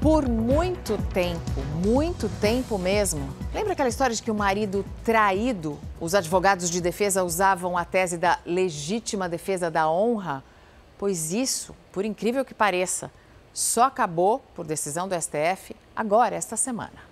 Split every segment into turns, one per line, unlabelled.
por muito tempo, muito tempo mesmo. Lembra aquela história de que o marido traído, os advogados de defesa usavam a tese da legítima defesa da honra? Pois isso, por incrível que pareça, só acabou por decisão do STF agora, esta semana.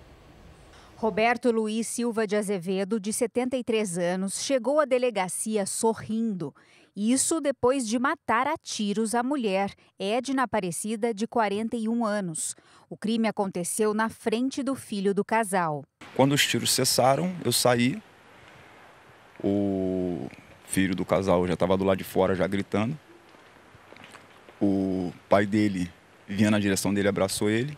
Roberto Luiz Silva de Azevedo, de 73 anos, chegou à delegacia sorrindo isso depois de matar a tiros a mulher, Edna Aparecida, de 41 anos. O crime aconteceu na frente do filho do casal.
Quando os tiros cessaram, eu saí. O filho do casal já estava do lado de fora, já gritando. O pai dele vinha na direção dele, abraçou ele.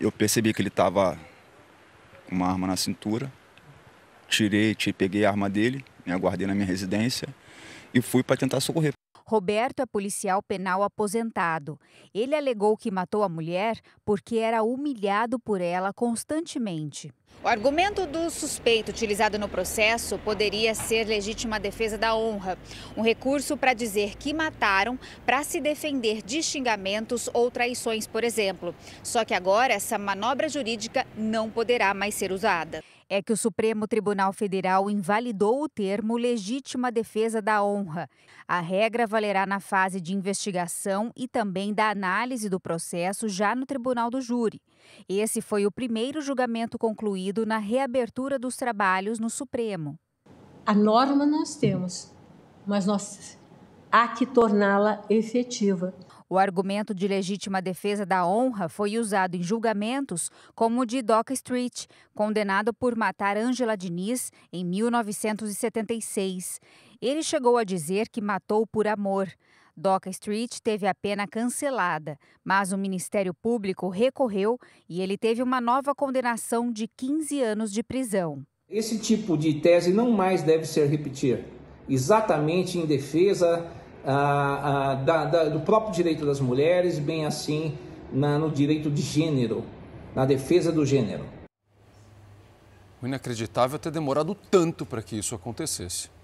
Eu percebi que ele estava com uma arma na cintura. Tirei, peguei a arma dele me aguardei na minha residência e fui para tentar socorrer.
Roberto é policial penal aposentado. Ele alegou que matou a mulher porque era humilhado por ela constantemente. O argumento do suspeito utilizado no processo poderia ser legítima defesa da honra, um recurso para dizer que mataram para se defender de xingamentos ou traições, por exemplo. Só que agora essa manobra jurídica não poderá mais ser usada é que o Supremo Tribunal Federal invalidou o termo legítima defesa da honra. A regra valerá na fase de investigação e também da análise do processo já no tribunal do júri. Esse foi o primeiro julgamento concluído incluído na reabertura dos trabalhos no Supremo. A norma nós temos, mas nós há que torná-la efetiva. O argumento de legítima defesa da honra foi usado em julgamentos como o de Doc Street, condenado por matar Angela Diniz em 1976. Ele chegou a dizer que matou por amor. Doca Street teve a pena cancelada, mas o Ministério Público recorreu e ele teve uma nova condenação de 15 anos de prisão.
Esse tipo de tese não mais deve ser repetir, exatamente em defesa ah, ah, da, da, do próprio direito das mulheres, bem assim na, no direito de gênero, na defesa do gênero. Inacreditável ter demorado tanto para que isso acontecesse.